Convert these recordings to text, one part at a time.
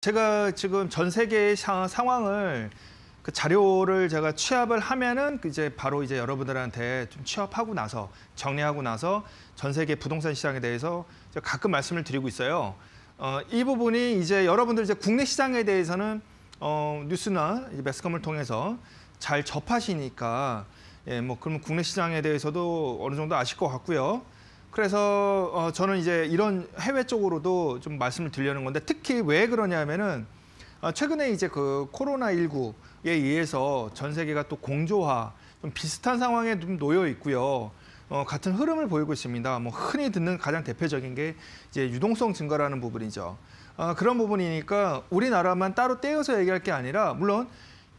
제가 지금 전 세계의 상황을 그 자료를 제가 취합을 하면은 그 이제 바로 이제 여러분들한테 좀 취합하고 나서 정리하고 나서 전 세계 부동산 시장에 대해서 가끔 말씀을 드리고 있어요. 어, 이 부분이 이제 여러분들 이제 국내 시장에 대해서는 어, 뉴스나 매스컴을 통해서 잘 접하시니까 예, 뭐 그러면 국내 시장에 대해서도 어느 정도 아실 것 같고요. 그래서 어, 저는 이제 이런 해외 쪽으로도 좀 말씀을 드리려는 건데 특히 왜 그러냐면은 어, 최근에 이제 그 코로나 19에 의해서 전 세계가 또 공조화 좀 비슷한 상황에 좀 놓여 있고요. 어, 같은 흐름을 보이고 있습니다. 뭐 흔히 듣는 가장 대표적인 게 이제 유동성 증가라는 부분이죠. 어, 그런 부분이니까 우리나라만 따로 떼어서 얘기할 게 아니라 물론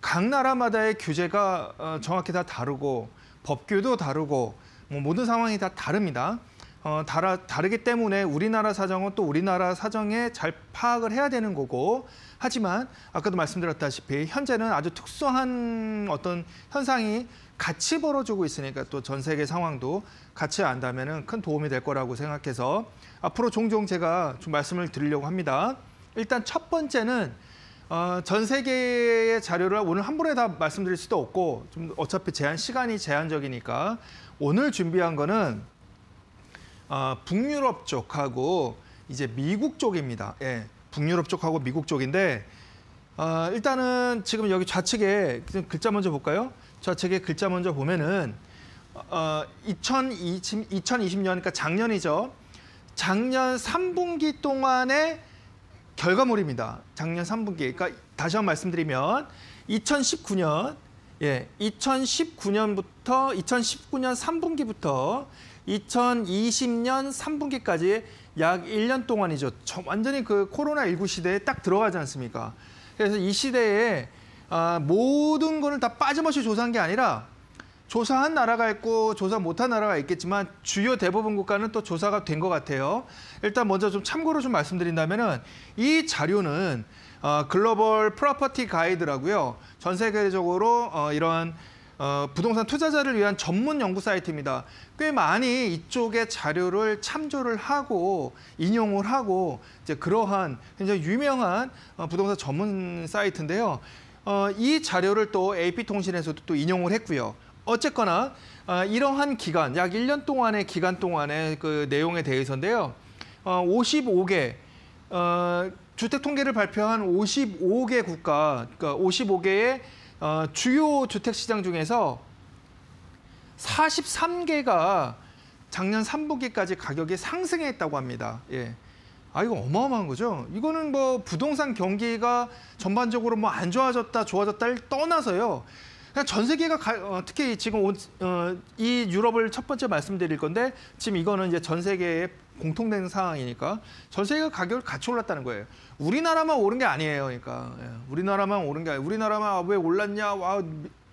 각 나라마다의 규제가 어, 정확히 다 다르고 법규도 다르고 뭐 모든 상황이 다 다릅니다. 어, 다라, 다르기 때문에 우리나라 사정은 또 우리나라 사정에 잘 파악을 해야 되는 거고 하지만 아까도 말씀드렸다시피 현재는 아주 특수한 어떤 현상이 같이 벌어지고 있으니까 또 전 세계 상황도 같이 안다면 큰 도움이 될 거라고 생각해서 앞으로 종종 제가 좀 말씀을 드리려고 합니다. 일단 첫 번째는 어, 전 세계의 자료를 오늘 한 번에 다 말씀드릴 수도 없고 좀 어차피 제한 시간이 제한적이니까 오늘 준비한 거는 아, 북유럽 쪽하고 이제 미국 쪽입니다. 예, 북유럽 쪽하고 미국 쪽인데 아, 일단은 지금 여기 좌측에 글자 먼저 볼까요? 좌측에 글자 먼저 보면은 어, 2020, 2020년 그러니까 작년이죠. 작년 3분기 동안의 결과물입니다. 작년 3분기. 그러니까 다시 한번 말씀드리면 2019년 예, 2019년부터 2019년 3분기부터 2020년 3분기까지 약 1년 동안이죠. 완전히 그 코로나19 시대에 딱 들어가지 않습니까? 그래서 이 시대에 아, 모든 거를 다 빠짐없이 조사한 게 아니라 조사한 나라가 있고 조사 못한 나라가 있겠지만 주요 대부분 국가는 또 조사가 된 것 같아요. 일단 먼저 좀 참고로 좀 말씀드린다면은 이 자료는 어, 글로벌 프로퍼티 가이드라고요. 전 세계적으로 어, 이런 어, 부동산 투자자를 위한 전문 연구 사이트입니다. 꽤 많이 이쪽의 자료를 참조를 하고 인용을 하고 이제 그러한 굉장히 유명한 어, 부동산 전문 사이트인데요. 어, 이 자료를 또 AP통신에서도 또 인용을 했고요. 어쨌거나 어, 이러한 기간, 약 1년 동안의 기간 동안의 그 내용에 대해서인데요. 어, 55개 어, 주택 통계를 발표한 55개 국가, 그러니까 55개의 어, 주요 주택 시장 중에서 43개가 작년 3분기까지 가격이 상승했다고 합니다. 예. 아 이거 어마어마한 거죠. 이거는 뭐 부동산 경기가 전반적으로 뭐 안 좋아졌다 좋아졌다를 떠나서요. 그냥 전 세계가 가, 어, 특히 지금 오, 어, 이 유럽을 첫 번째 말씀드릴 건데 지금 이거는 이제 전 세계의 공통된 상황이니까 전 세계가 가격을 같이 올랐다는 거예요. 우리나라만 오른 게 아니에요. 그러니까 예, 우리나라만 오른 게 아니에요. 우리나라만 아, 왜 올랐냐? 와, 아,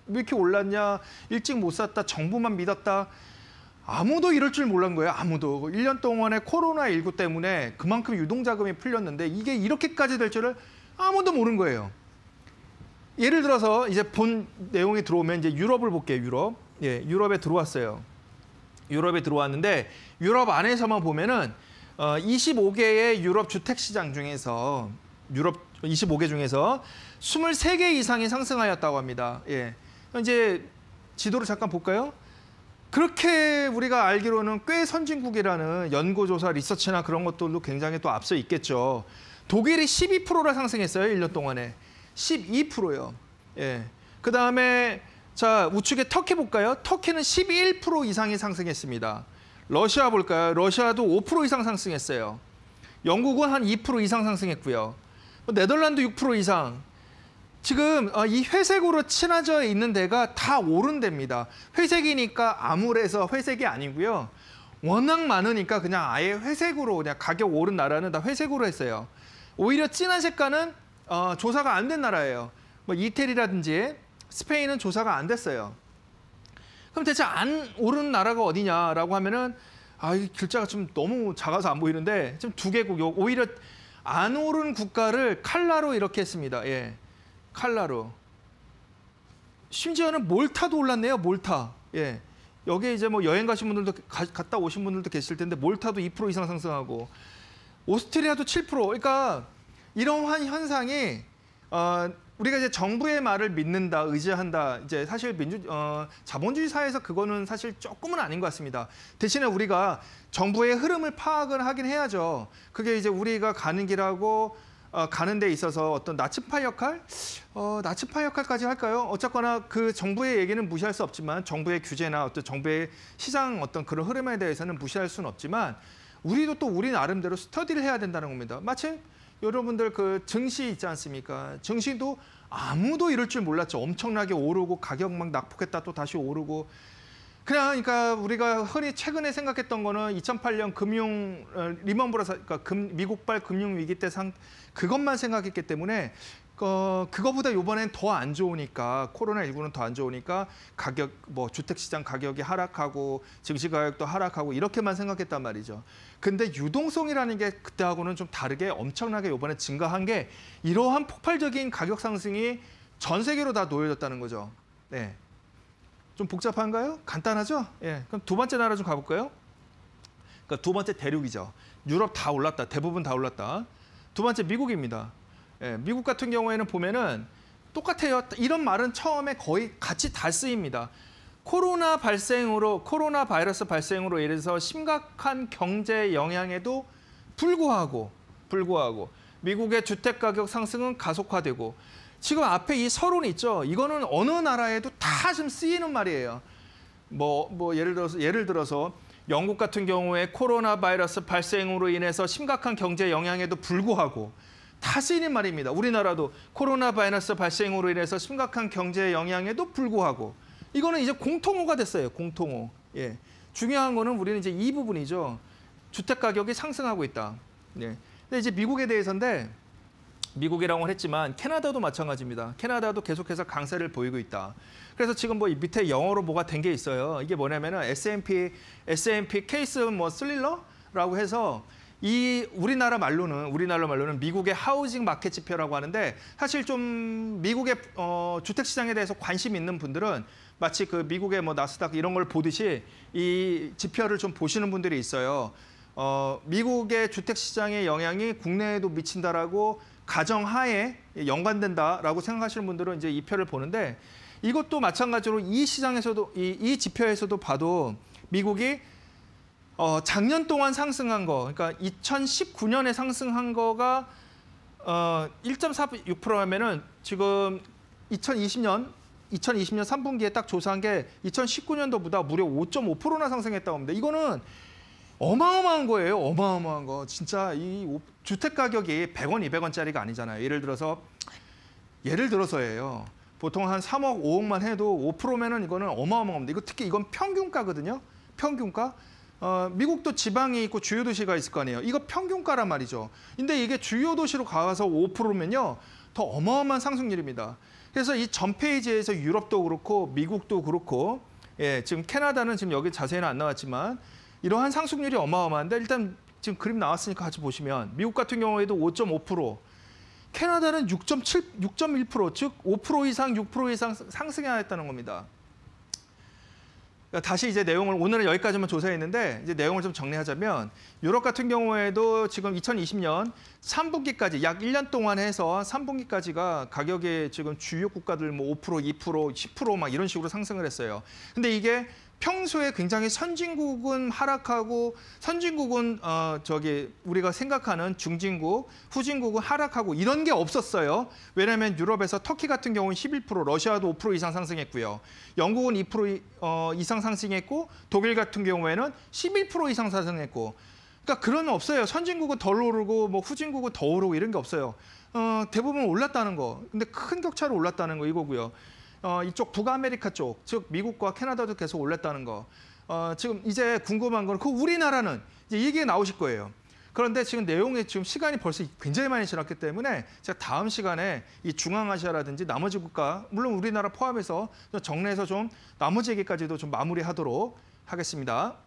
왜 이렇게 올랐냐? 일찍 못 샀다. 정부만 믿었다. 아무도 이럴 줄 몰란 거예요. 아무도. 1년 그 동안에 코로나19 때문에 그만큼 유동자금이 풀렸는데 이게 이렇게까지 될 줄을 아무도 모른 거예요. 예를 들어서 이제 본 내용이 들어오면 이제 유럽을 볼게요. 유럽. 예, 유럽에 들어왔어요. 유럽에 들어왔는데 유럽 안에서만 보면은 어, 25개의 유럽 주택 시장 중에서 유럽 25개 중에서 23개 이상이 상승하였다고 합니다. 예. 현재 지도를 잠깐 볼까요? 그렇게 우리가 알기로는 꽤 선진국이라는 연구조사 리서치나 그런 것들도 굉장히 또 앞서 있겠죠. 독일이 12%나 상승했어요, 1년 동안에. 1 2요 예. 그 다음에 자 우측에 터키 볼까요? 터키는 11% 이상이 상승했습니다. 러시아 볼까요? 러시아도 5% 이상 상승했어요. 영국은 한 2% 이상 상승했고요. 뭐 네덜란드 6% 이상. 지금 아, 이 회색으로 친화져 있는 데가 다 오른 데입니다. 회색이니까 암울해서 회색이 아니고요. 워낙 많으니까 그냥 아예 회색으로 그냥 가격 오른 나라는 다 회색으로 했어요. 오히려 진한 색깔은 어, 조사가 안 된 나라예요. 뭐 이태리라든지 스페인은 조사가 안 됐어요. 그럼 대체 안 오른 나라가 어디냐라고 하면은 아, 이 글자가 좀 너무 작아서 안 보이는데 좀 두 개국 오히려 안 오른 국가를 칼라로 이렇게 했습니다. 예. 칼라로. 심지어는 몰타도 올랐네요. 몰타. 예. 여기에 이제 뭐 여행 가신 분들도 가, 갔다 오신 분들도 계실 텐데 몰타도 2% 이상 상승하고 오스트리아도 7% 그러니까 이러한 현상이 어, 우리가 이제 정부의 말을 믿는다, 의지한다. 이제 사실 민주 어, 자본주의 사회에서 그거는 사실 조금은 아닌 것 같습니다. 대신에 우리가 정부의 흐름을 파악을 하긴 해야죠. 그게 이제 우리가 가는 길하고 어, 가는 데 있어서 어떤 나치파 역할? 어, 나치파 역할까지 할까요? 어쨌거나 그 정부의 얘기는 무시할 수 없지만 정부의 규제나 어떤 정부의 시장 어떤 그런 흐름에 대해서는 무시할 수는 없지만 우리도 또 우리 나름대로 스터디를 해야 된다는 겁니다. 마침 여러분들 그 증시 있지 않습니까? 증시도 아무도 이럴 줄 몰랐죠. 엄청나게 오르고 가격 막 낙폭했다 또 다시 오르고 그냥 그러니까 우리가 흔히 최근에 생각했던 거는 2008년 금융 어, 리먼 브라더 그러니까 금, 미국발 금융 위기 때 상 그것만 생각했기 때문에 어, 그거보다 이번엔더 안 좋으니까 코로나19는 더 안 좋으니까 가격 뭐 주택 시장 가격이 하락하고 증시 가격도 하락하고 이렇게만 생각했단 말이죠. 근데 유동성이라는 게 그때하고는 좀 다르게 엄청나게 요번에 증가한 게 이러한 폭발적인 가격 상승이 전 세계로 다 놓여졌다는 거죠. 네. 좀 복잡한가요? 간단하죠? 예. 그럼 두 번째 나라 좀 가볼까요? 그러니까 두 번째 대륙이죠. 유럽 다 올랐다. 대부분 다 올랐다. 두 번째 미국입니다. 예, 미국 같은 경우에는 보면은 똑같아요. 이런 말은 처음에 거의 같이 다 쓰입니다. 코로나 발생으로 코로나 바이러스 발생으로 인해서 심각한 경제 영향에도 불구하고 불구하고 미국의 주택 가격 상승은 가속화되고 지금 앞에 이 서론 있죠. 이거는 어느 나라에도 다지 쓰이는 말이에요. 뭐, 뭐 예를 들어서 예를 들어서 영국 같은 경우에 코로나 바이러스 발생으로 인해서 심각한 경제 영향에도 불구하고 다스는 말입니다. 우리나라도 코로나 바이러스 발생으로 인해서 심각한 경제 영향에도 불구하고 이거는 이제 공통호가 됐어요. 공통호. 예. 중요한 거는 우리는 이제 이 부분이죠. 주택 가격이 상승하고 있다. 예. 근데 이제 미국에 대해서인데 미국이라고 했지만 캐나다도 마찬가지입니다. 캐나다도 계속해서 강세를 보이고 있다. 그래서 지금 뭐 밑에 영어로 뭐가 된 게 있어요. 이게 뭐냐면은 S&P S&P 케이스 뭐슬릴러라고 해서 이 우리나라 말로는 우리나라 말로는 미국의 하우징 마켓 지표라고 하는데 사실 좀 미국의 어, 주택 시장에 대해서 관심 있는 분들은 마치 그 미국의 뭐 나스닥 이런 걸 보듯이 이 지표를 좀 보시는 분들이 있어요. 어, 미국의 주택 시장의 영향이 국내에도 미친다라고 가정하에 연관된다라고 생각하시는 분들은 이제 이 표를 보는데 이것도 마찬가지로 이 시장에서도 이, 이 지표에서도 봐도 미국이 어, 작년 동안 상승한 거, 그러니까 2019년에 상승한 거가 어, 1.46% 하면은 지금 2020년 2020년 3분기에 딱 조사한 게 2019년도보다 무려 5.5%나 상승했다고 합니다. 이거는 어마어마한 거예요. 어마어마한 거. 진짜 이 주택 가격이 100원, 200원짜리가 아니잖아요. 예를 들어서 예를 들어서예요. 보통 한 3억, 5억만 해도 5%면은 이거는 어마어마합니다. 이거 특히 이건 평균가거든요. 평균가. 어, 미국도 지방이 있고 주요 도시가 있을 거 아니에요. 이거 평균가란 말이죠. 근데 이게 주요 도시로 가서 5%면요. 더 어마어마한 상승률입니다. 그래서 이 전 페이지에서 유럽도 그렇고 미국도 그렇고 예, 지금 캐나다는 지금 여기 자세히는 안 나왔지만 이러한 상승률이 어마어마한데 일단 지금 그림 나왔으니까 같이 보시면 미국 같은 경우에도 5.5%, 캐나다는 6.7, 6.1%, 즉 5% 이상, 6% 이상 상승해야 했다는 겁니다. 그러니까 다시 이제 내용을 오늘은 여기까지만 조사했는데 이제 내용을 좀 정리하자면 유럽 같은 경우에도 지금 2020년 3분기까지 약 1년 동안 해서 3분기까지가 가격이 지금 주요 국가들 뭐 5%, 2%, 10%막 이런 식으로 상승을 했어요. 근데 이게 평소에 굉장히 선진국은 하락하고 선진국은 어 저기 우리가 생각하는 중진국, 후진국은 하락하고 이런 게 없었어요. 왜냐하면 유럽에서 터키 같은 경우는 11%, 러시아도 5% 이상 상승했고요. 영국은 2% 어, 이상 상승했고 독일 같은 경우에는 11% 이상 상승했고 그러니까 그런 없어요. 선진국은 덜 오르고 뭐 후진국은 더 오르고 이런 게 없어요. 어, 대부분 올랐다는 거. 근데 큰 격차로 올랐다는 거 이거고요. 어, 이쪽 북아메리카 쪽, 즉 미국과 캐나다도 계속 올랐다는 거. 어, 지금 이제 궁금한 거그 우리나라는 이제 얘기가 나오실 거예요. 그런데 지금 내용에 지금 시간이 벌써 굉장히 많이 지났기 때문에 제가 다음 시간에 이 중앙아시아라든지 나머지 국가, 물론 우리나라 포함해서 정리해서 좀 나머지 얘기까지도 좀 마무리하도록 하겠습니다.